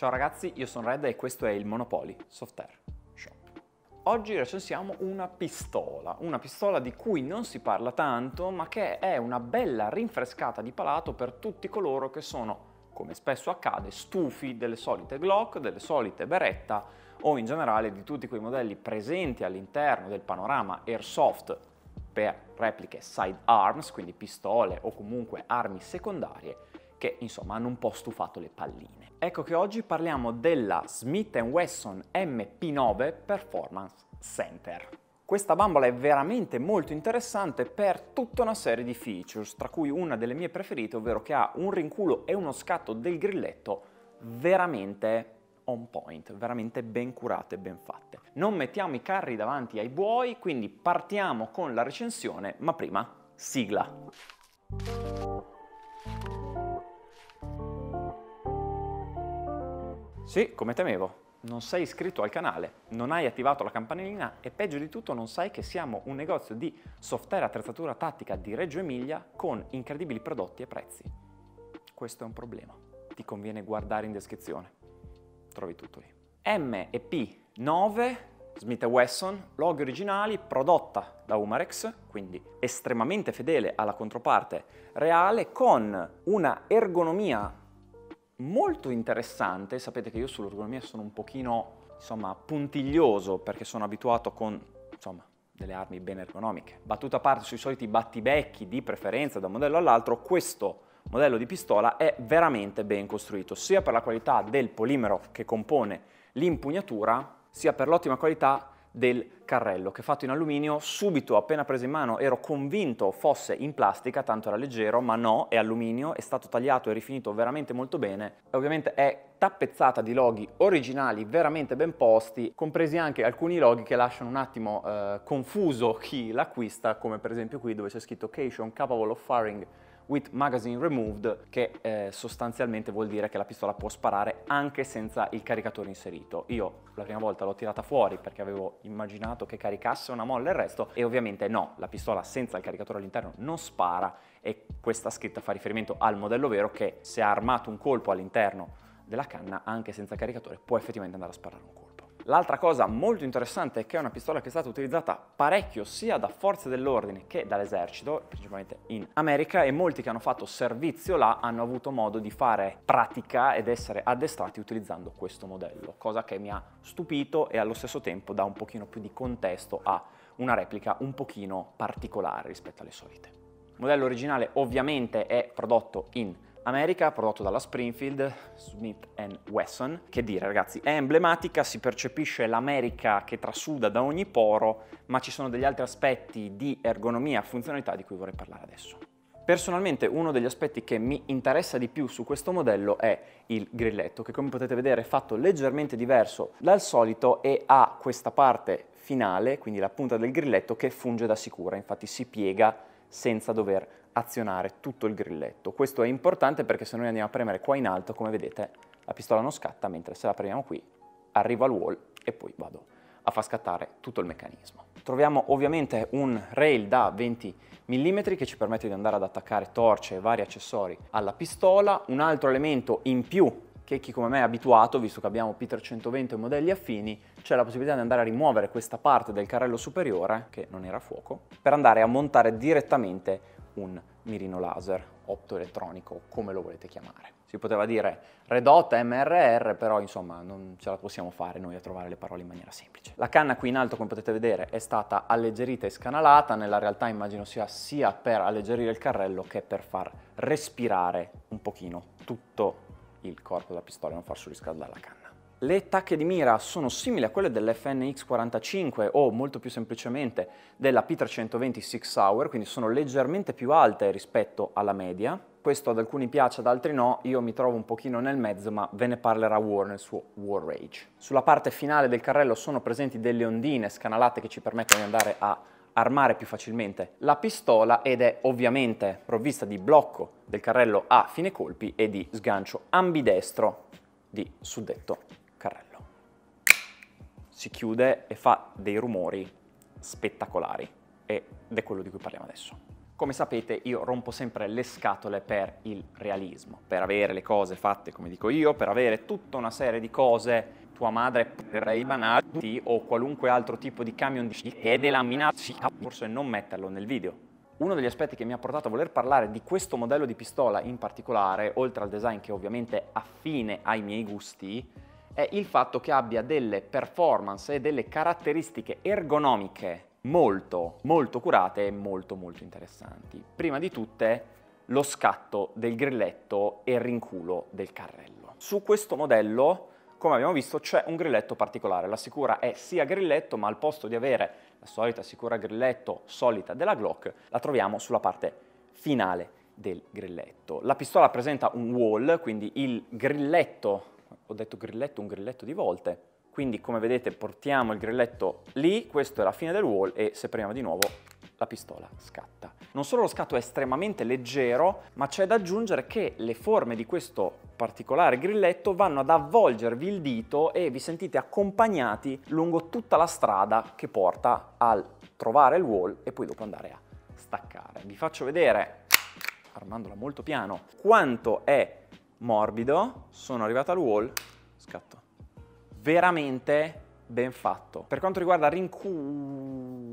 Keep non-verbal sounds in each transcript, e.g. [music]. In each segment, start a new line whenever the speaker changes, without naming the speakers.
Ciao ragazzi, io sono Red e questo è il Monopoly Software Shop. Oggi recensiamo una pistola, una pistola di cui non si parla tanto, ma che è una bella rinfrescata di palato per tutti coloro che sono, come spesso accade, stufi delle solite Glock, delle solite Beretta o in generale di tutti quei modelli presenti all'interno del panorama airsoft per repliche sidearms, quindi pistole o comunque armi secondarie che insomma hanno un po' stufato le palline. Ecco che oggi parliamo della Smith Wesson MP9 Performance Center. Questa bambola è veramente molto interessante per tutta una serie di features, tra cui una delle mie preferite, ovvero che ha un rinculo e uno scatto del grilletto veramente on point, veramente ben curate e ben fatte. Non mettiamo i carri davanti ai buoi, quindi partiamo con la recensione, ma prima sigla. Sì, come temevo. Non sei iscritto al canale, non hai attivato la campanellina e peggio di tutto non sai che siamo un negozio di software e attrezzatura tattica di Reggio Emilia con incredibili prodotti e prezzi. Questo è un problema. Ti conviene guardare in descrizione. Trovi tutto lì. MEP9 Smith Wesson, log originali prodotta da Umarex, quindi estremamente fedele alla controparte reale con una ergonomia molto interessante, sapete che io sull'ergonomia sono un pochino insomma, puntiglioso perché sono abituato con insomma, delle armi ben ergonomiche. Battuta a parte sui soliti battibecchi di preferenza da un modello all'altro, questo modello di pistola è veramente ben costruito, sia per la qualità del polimero che compone l'impugnatura, sia per l'ottima qualità del carrello, che è fatto in alluminio, subito appena preso in mano ero convinto fosse in plastica, tanto era leggero, ma no, è alluminio, è stato tagliato e rifinito veramente molto bene. Ovviamente è tappezzata di loghi originali veramente ben posti, compresi anche alcuni loghi che lasciano un attimo eh, confuso chi l'acquista, come per esempio qui dove c'è scritto Cation Capable of Firing with magazine removed che eh, sostanzialmente vuol dire che la pistola può sparare anche senza il caricatore inserito. Io la prima volta l'ho tirata fuori perché avevo immaginato che caricasse una molla e il resto e ovviamente no, la pistola senza il caricatore all'interno non spara e questa scritta fa riferimento al modello vero che se ha armato un colpo all'interno della canna anche senza caricatore può effettivamente andare a sparare un colpo. L'altra cosa molto interessante è che è una pistola che è stata utilizzata parecchio sia da forze dell'ordine che dall'esercito, principalmente in America, e molti che hanno fatto servizio là hanno avuto modo di fare pratica ed essere addestrati utilizzando questo modello, cosa che mi ha stupito e allo stesso tempo dà un pochino più di contesto a una replica un pochino particolare rispetto alle solite. Il modello originale ovviamente è prodotto in America, prodotto dalla Springfield, Smith Wesson. Che dire ragazzi, è emblematica, si percepisce l'America che trasuda da ogni poro, ma ci sono degli altri aspetti di ergonomia e funzionalità di cui vorrei parlare adesso. Personalmente uno degli aspetti che mi interessa di più su questo modello è il grilletto, che come potete vedere è fatto leggermente diverso dal solito e ha questa parte finale, quindi la punta del grilletto, che funge da sicura, infatti si piega senza dover azionare tutto il grilletto. Questo è importante perché se noi andiamo a premere qua in alto, come vedete, la pistola non scatta, mentre se la premiamo qui arriva al wall e poi vado a far scattare tutto il meccanismo. Troviamo ovviamente un rail da 20 mm che ci permette di andare ad attaccare torce e vari accessori alla pistola, un altro elemento in più che chi come me è abituato, visto che abbiamo Peter 120 e modelli affini, c'è la possibilità di andare a rimuovere questa parte del carrello superiore, che non era fuoco, per andare a montare direttamente un mirino laser optoelettronico, come lo volete chiamare. Si poteva dire redotta MRR, però insomma non ce la possiamo fare noi a trovare le parole in maniera semplice. La canna qui in alto, come potete vedere, è stata alleggerita e scanalata, nella realtà immagino sia sia per alleggerire il carrello che per far respirare un pochino tutto il corpo della pistola e non far surriscaldare la canna. Le tacche di mira sono simili a quelle dell'FNX45 o molto più semplicemente della P320 Six Hour, quindi sono leggermente più alte rispetto alla media. Questo ad alcuni piace, ad altri no, io mi trovo un pochino nel mezzo ma ve ne parlerà War nel suo War Rage. Sulla parte finale del carrello sono presenti delle ondine scanalate che ci permettono di andare a armare più facilmente la pistola ed è ovviamente provvista di blocco del carrello a fine colpi e di sgancio ambidestro di suddetto si chiude e fa dei rumori spettacolari ed è quello di cui parliamo adesso. Come sapete io rompo sempre le scatole per il realismo, per avere le cose fatte come dico io, per avere tutta una serie di cose tua madre per i banali o qualunque altro tipo di camion di e della minaccia, forse non metterlo nel video. Uno degli aspetti che mi ha portato a voler parlare di questo modello di pistola in particolare, oltre al design che ovviamente affine ai miei gusti, è il fatto che abbia delle performance e delle caratteristiche ergonomiche molto, molto curate e molto, molto interessanti. Prima di tutte lo scatto del grilletto e il rinculo del carrello. Su questo modello, come abbiamo visto, c'è un grilletto particolare. La Sicura è sia grilletto, ma al posto di avere la solita Sicura grilletto solita della Glock, la troviamo sulla parte finale del grilletto. La pistola presenta un wall, quindi il grilletto ho detto grilletto un grilletto di volte, quindi come vedete portiamo il grilletto lì, questa è la fine del wall e se premiamo di nuovo la pistola scatta. Non solo lo scatto è estremamente leggero, ma c'è da aggiungere che le forme di questo particolare grilletto vanno ad avvolgervi il dito e vi sentite accompagnati lungo tutta la strada che porta al trovare il wall e poi dopo andare a staccare. Vi faccio vedere, armandola molto piano, quanto è morbido, sono arrivato al wall, scatto. Veramente ben fatto. Per quanto riguarda rinculo,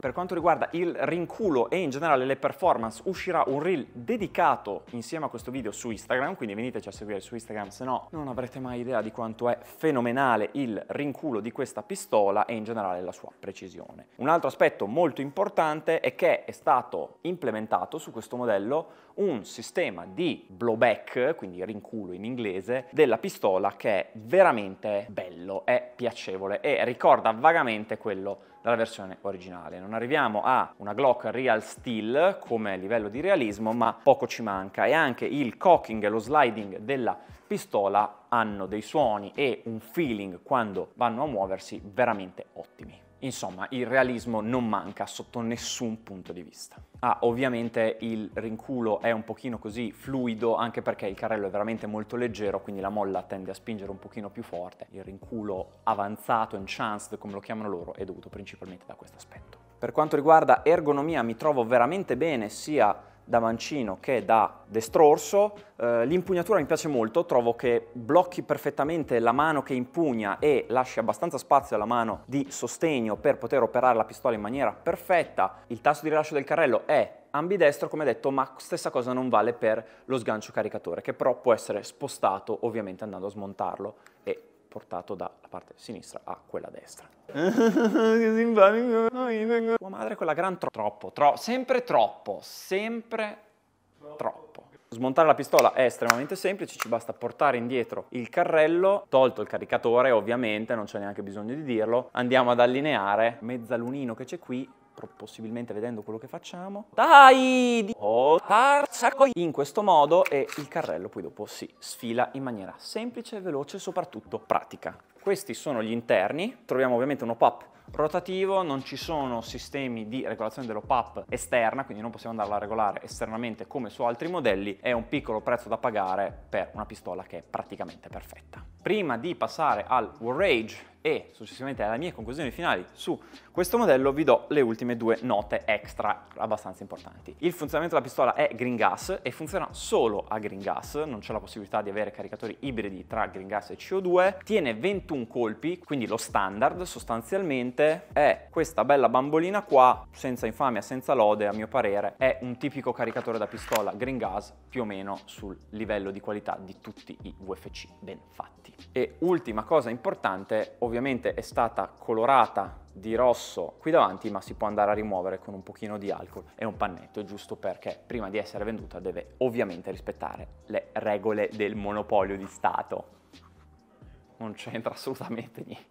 per quanto riguarda il rinculo e in generale le performance, uscirà un reel dedicato insieme a questo video su Instagram, quindi veniteci a seguire su Instagram, se no non avrete mai idea di quanto è fenomenale il rinculo di questa pistola e in generale la sua precisione. Un altro aspetto molto importante è che è stato implementato su questo modello un sistema di blowback, quindi rinculo in inglese, della pistola che è veramente bello, è piacevole e ricorda vagamente quello della versione originale. Non arriviamo a una Glock Real Steel come livello di realismo, ma poco ci manca e anche il cocking e lo sliding della pistola hanno dei suoni e un feeling quando vanno a muoversi veramente ottimi. Insomma, il realismo non manca sotto nessun punto di vista. Ah, ovviamente il rinculo è un pochino così fluido, anche perché il carrello è veramente molto leggero, quindi la molla tende a spingere un pochino più forte. Il rinculo avanzato, enchanced, come lo chiamano loro, è dovuto principalmente da questo aspetto. Per quanto riguarda ergonomia, mi trovo veramente bene sia da mancino che da destrorso. Eh, l'impugnatura mi piace molto, trovo che blocchi perfettamente la mano che impugna e lasci abbastanza spazio alla mano di sostegno per poter operare la pistola in maniera perfetta. Il tasto di rilascio del carrello è ambidestro come detto ma stessa cosa non vale per lo sgancio caricatore che però può essere spostato ovviamente andando a smontarlo portato dalla parte sinistra a quella destra. [laughs] che simpatico! Tua madre è quella gran tro troppo, tro sempre troppo, sempre troppo. troppo. Smontare la pistola è estremamente semplice, ci basta portare indietro il carrello, tolto il caricatore ovviamente, non c'è neanche bisogno di dirlo, andiamo ad allineare mezzalunino che c'è qui possibilmente vedendo quello che facciamo. Dai! Di- oh, tarsacco! In questo modo e il carrello poi dopo si sfila in maniera semplice, veloce e soprattutto pratica. Questi sono gli interni, troviamo ovviamente uno pop rotativo, non ci sono sistemi di regolazione dell'OPAP esterna, quindi non possiamo andarla a regolare esternamente come su altri modelli, è un piccolo prezzo da pagare per una pistola che è praticamente perfetta. Prima di passare al War Rage, e successivamente alle mie conclusioni finali su questo modello vi do le ultime due note extra abbastanza importanti. Il funzionamento della pistola è green gas e funziona solo a green gas, non c'è la possibilità di avere caricatori ibridi tra green gas e CO2, tiene 21 colpi, quindi lo standard sostanzialmente è questa bella bambolina qua, senza infamia, senza lode a mio parere, è un tipico caricatore da pistola green gas più o meno sul livello di qualità di tutti i VFC ben fatti. E ultima cosa importante, ovviamente ovviamente è stata colorata di rosso qui davanti ma si può andare a rimuovere con un pochino di alcol e un pannetto giusto perché prima di essere venduta deve ovviamente rispettare le regole del monopolio di Stato. Non c'entra assolutamente niente.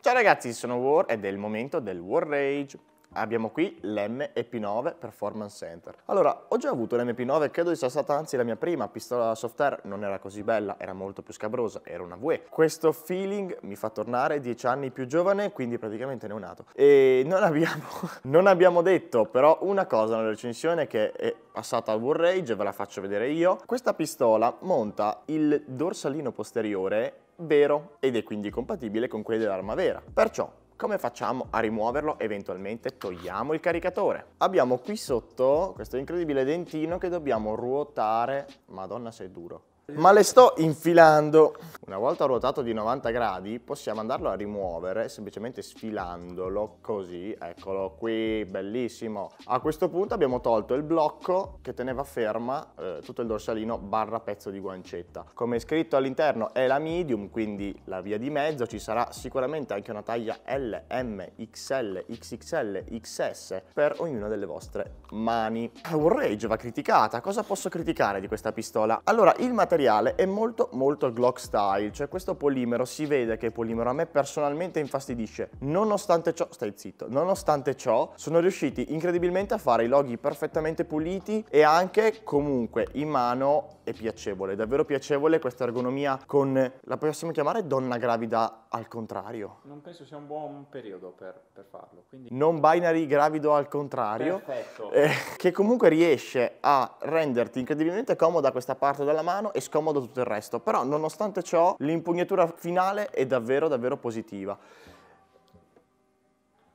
Ciao ragazzi, sono War ed è il momento del
War Rage. Abbiamo qui lmp 9 Performance Center. Allora, ho già avuto l'MP9, credo sia stata anzi la mia prima pistola da software, non era così bella, era molto più scabrosa, era una VE. Questo feeling mi fa tornare 10 anni più giovane, quindi praticamente neonato. E non abbiamo, [laughs] non abbiamo detto però una cosa nella recensione che è passata al War Rage, ve la faccio vedere io. Questa pistola monta il dorsalino posteriore vero ed è quindi compatibile con quelli dell'arma vera. Perciò come facciamo a rimuoverlo? Eventualmente togliamo il caricatore. Abbiamo qui sotto questo incredibile dentino che dobbiamo ruotare. Madonna sei duro ma le sto infilando. Una volta ruotato di 90 gradi possiamo andarlo a rimuovere semplicemente sfilandolo così, eccolo qui, bellissimo. A questo punto abbiamo tolto il blocco che teneva ferma eh, tutto il dorsalino barra pezzo di guancetta. Come scritto all'interno è la medium, quindi la via di mezzo, ci sarà sicuramente anche una taglia L, M, XL, XXL, XS per ognuna delle vostre mani. Ah, un rage, va criticata, cosa posso criticare di questa pistola? Allora il materiale materiale è molto molto Glock style, cioè questo polimero si vede che è polimero, a me personalmente infastidisce. Nonostante ciò, stai zitto, nonostante ciò sono riusciti incredibilmente a fare i loghi perfettamente puliti e anche comunque in mano è piacevole, davvero piacevole questa ergonomia con, la possiamo chiamare donna gravida al contrario?
Non penso sia un buon periodo per, per farlo. Quindi... Non
binary gravido al contrario, eh, che comunque riesce a renderti incredibilmente comoda questa parte della mano e scomodo tutto il resto, però nonostante ciò l'impugnatura finale è davvero davvero positiva.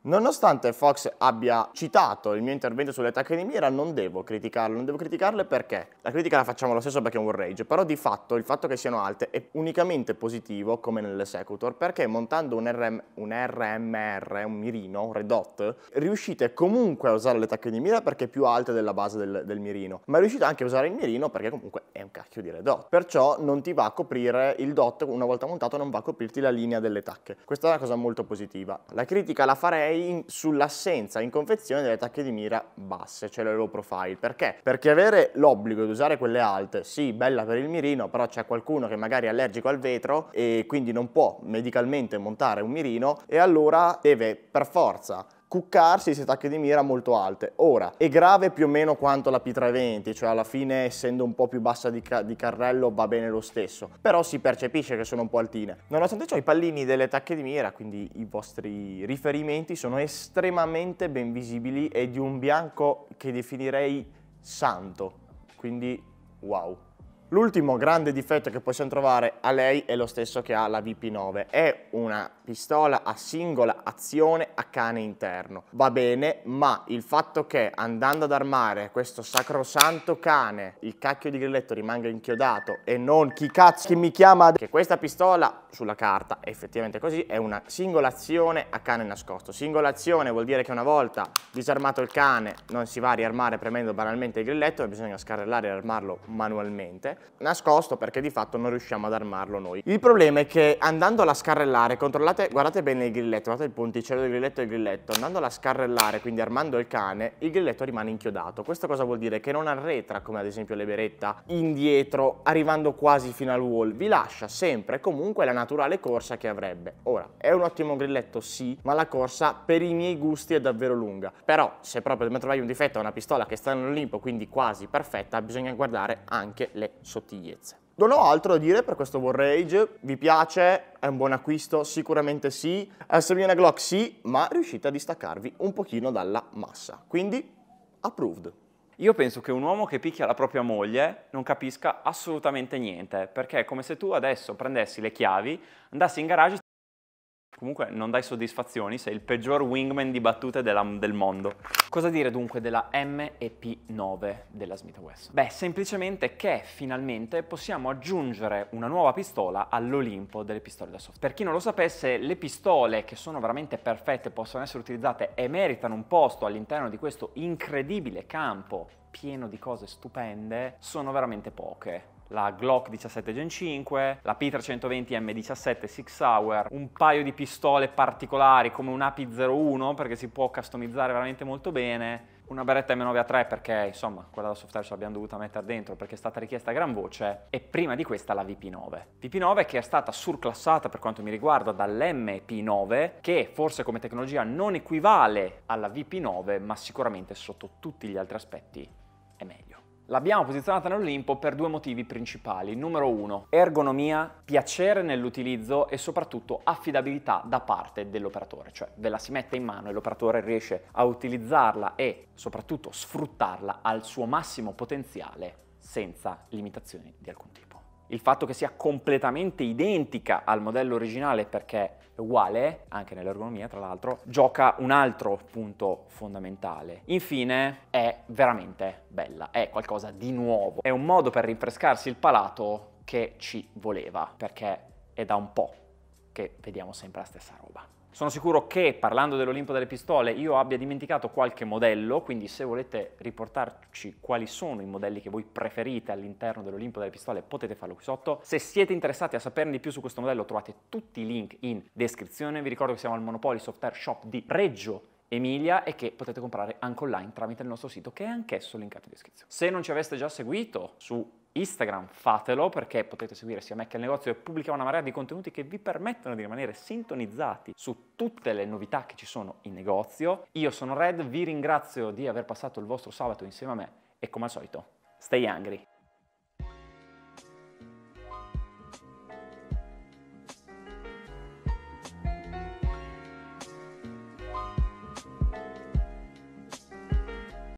Nonostante Fox abbia citato il mio intervento sulle tacche di mira, non devo criticarlo, non devo criticarle perché la critica la facciamo lo stesso perché è un rage, però di fatto il fatto che siano alte è unicamente positivo come nell'esecutor perché montando un, RM, un RMR, un mirino, un redot, riuscite comunque a usare le tacche di mira perché è più alte della base del, del mirino, ma riuscite anche a usare il mirino perché comunque è un cacchio di redot, perciò non ti va a coprire il dot una volta montato, non va a coprirti la linea delle tacche. Questa è una cosa molto positiva. La critica la farei in, sull'assenza in confezione delle tacche di mira basse, cioè le low profile. Perché? Perché avere l'obbligo di usare quelle alte, sì, bella per il mirino, però c'è qualcuno che magari è allergico al vetro e quindi non può medicalmente montare un mirino e allora deve per forza cuccarsi se tacche di mira molto alte. Ora, è grave più o meno quanto la P320, cioè alla fine essendo un po' più bassa di, ca di, carrello va bene lo stesso, però si percepisce che sono un po' altine. Nonostante ciò i pallini delle tacche di mira, quindi i vostri riferimenti, sono estremamente ben visibili e di un bianco che definirei santo, quindi wow. L'ultimo grande difetto che possiamo trovare a lei è lo stesso che ha la VP9, è una pistola a singola azione a cane interno. Va bene, ma il fatto che andando ad armare questo sacrosanto cane il cacchio di grilletto rimanga inchiodato e non chi cazzo chi mi chiama che questa pistola sulla carta è effettivamente così è una singola azione a cane nascosto. Singola azione vuol dire che una volta disarmato il cane non si va a riarmare premendo banalmente il grilletto e bisogna scarrellare e armarlo manualmente nascosto perché di fatto non riusciamo ad armarlo noi. Il problema è che andandola a scarrellare, controllate, guardate bene il grilletto, guardate il ponticello del grilletto e il grilletto, andandola a scarrellare, quindi armando il cane, il grilletto rimane inchiodato. Questo cosa vuol dire? Che non arretra, come ad esempio le beretta, indietro, arrivando quasi fino al wall, vi lascia sempre comunque la naturale corsa che avrebbe. Ora, è un ottimo grilletto sì, ma la corsa per i miei gusti è davvero lunga. Però se proprio dobbiamo trovare un difetto a una pistola che sta in Olimpo, quindi quasi perfetta, bisogna guardare anche le sottigliezze. Non ho altro da dire per questo Warrage, vi piace, è un buon acquisto, sicuramente sì, eh, SBN Glock sì, ma riuscite a distaccarvi
un pochino dalla massa, quindi approved. Io penso che un uomo che picchia la propria moglie non capisca assolutamente niente, perché è come se tu adesso prendessi le chiavi, andassi in garage Comunque non dai soddisfazioni, sei il peggior wingman di battute della, del mondo. Cosa dire dunque della MEP9 della Smith Wesson? Beh, semplicemente che finalmente possiamo aggiungere una nuova pistola all'Olimpo delle pistole da soft. Per chi non lo sapesse, le pistole che sono veramente perfette possono essere utilizzate e meritano un posto all'interno di questo incredibile campo pieno di cose stupende, sono veramente poche la Glock 17 Gen 5, la P320 M17 6 Hour, un paio di pistole particolari come un AP01 perché si può customizzare veramente molto bene, una beretta M9A3 perché insomma quella da software ce l'abbiamo dovuta mettere dentro perché è stata richiesta a gran voce e prima di questa la VP9. VP9 che è stata surclassata per quanto mi riguarda dall'MP9 che forse come tecnologia non equivale alla VP9 ma sicuramente sotto tutti gli altri aspetti è meglio. L'abbiamo posizionata nell'Olimpo per due motivi principali. Numero uno, ergonomia, piacere nell'utilizzo e soprattutto affidabilità da parte dell'operatore, cioè ve la si mette in mano e l'operatore riesce a utilizzarla e soprattutto sfruttarla al suo massimo potenziale senza limitazioni di alcun tipo il fatto che sia completamente identica al modello originale perché è uguale, anche nell'ergonomia tra l'altro, gioca un altro punto fondamentale. Infine è veramente bella, è qualcosa di nuovo, è un modo per rinfrescarsi il palato che ci voleva, perché è da un po' che vediamo sempre la stessa roba. Sono sicuro che parlando dell'Olimpo delle pistole io abbia dimenticato qualche modello, quindi se volete riportarci quali sono i modelli che voi preferite all'interno dell'Olimpo delle pistole potete farlo qui sotto. Se siete interessati a saperne di più su questo modello trovate tutti i link in descrizione. Vi ricordo che siamo al Monopoly Software Shop di Reggio Emilia e che potete comprare anche online tramite il nostro sito che è anch'esso linkato in descrizione. Se non ci aveste già seguito su Instagram fatelo perché potete seguire sia me che il negozio e pubblichiamo una marea di contenuti che vi permettono di rimanere sintonizzati su tutte le novità che ci sono in negozio. Io sono Red, vi ringrazio di aver passato il vostro sabato insieme a me e come al solito, stay angry!